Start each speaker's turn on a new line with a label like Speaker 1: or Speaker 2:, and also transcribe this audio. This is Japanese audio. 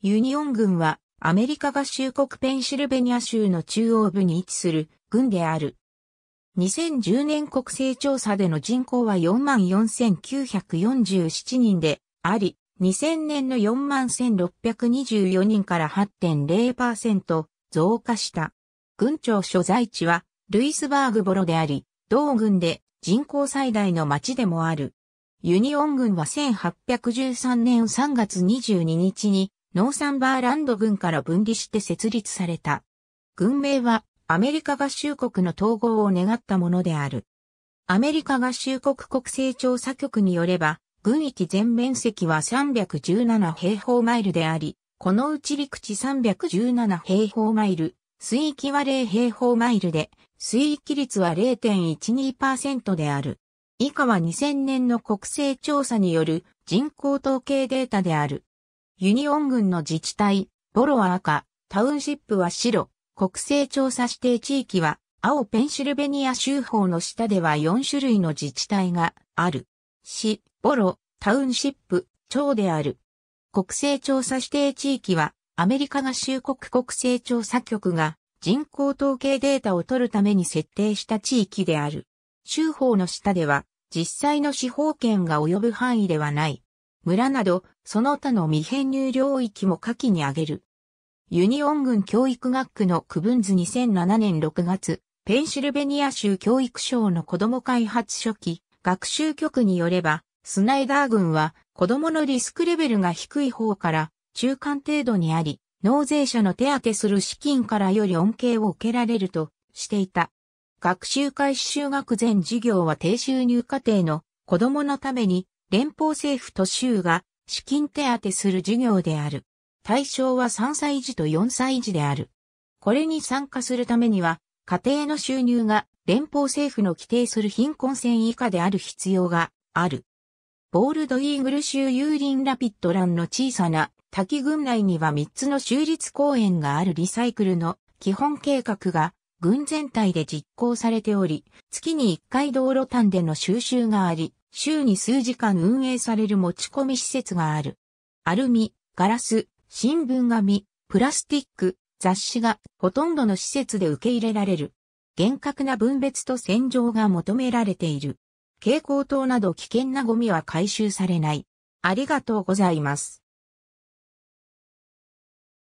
Speaker 1: ユニオン軍はアメリカ合衆国ペンシルベニア州の中央部に位置する軍である。2010年国勢調査での人口は44,947人であり、2000年の41,624人から8.0%増加した。軍庁所在地はルイスバーグボロであり、同軍で人口最大の町でもある。ユニオン軍は1813年3月22日にノーサンバーランド軍から分離して設立された。軍名はアメリカ合衆国の統合を願ったものである。アメリカ合衆国国勢調査局によれば、軍域全面積は317平方マイルであり、このうち陸地317平方マイル、水域は0平方マイルで、水域率は0.12%である。以下は2000年の国勢調査による人口統計データである。ユニオン軍の自治体、ボロは赤、タウンシップは白、国勢調査指定地域は青ペンシルベニア州法の下では4種類の自治体がある。市、ボロ、タウンシップ、町である。国勢調査指定地域はアメリカ合衆国国勢調査局が人口統計データを取るために設定した地域である。州法の下では実際の司法権が及ぶ範囲ではない。村など、その他の未編入領域も下記に挙げる。ユニオン軍教育学区の区分図2007年6月、ペンシルベニア州教育省の子供開発初期、学習局によれば、スナイダー軍は子供のリスクレベルが低い方から中間程度にあり、納税者の手当てする資金からより恩恵を受けられるとしていた。学習開始就学前授業は低収入家庭の子供のために連邦政府と州が資金手当する事業である。対象は3歳児と4歳児である。これに参加するためには、家庭の収入が連邦政府の規定する貧困線以下である必要がある。ボールドイーグル州ユーリンラピットランの小さな滝群内には3つの州立公園があるリサイクルの基本計画が軍全体で実行されており、月に1回道路端での収集があり、週に数時間運営される持ち込み施設がある。アルミ、ガラス、新聞紙、プラスティック、雑誌がほとんどの施設で受け入れられる。厳格な分別と洗浄が求められている。蛍光灯など危険なゴミは回収されない。ありがとうございます。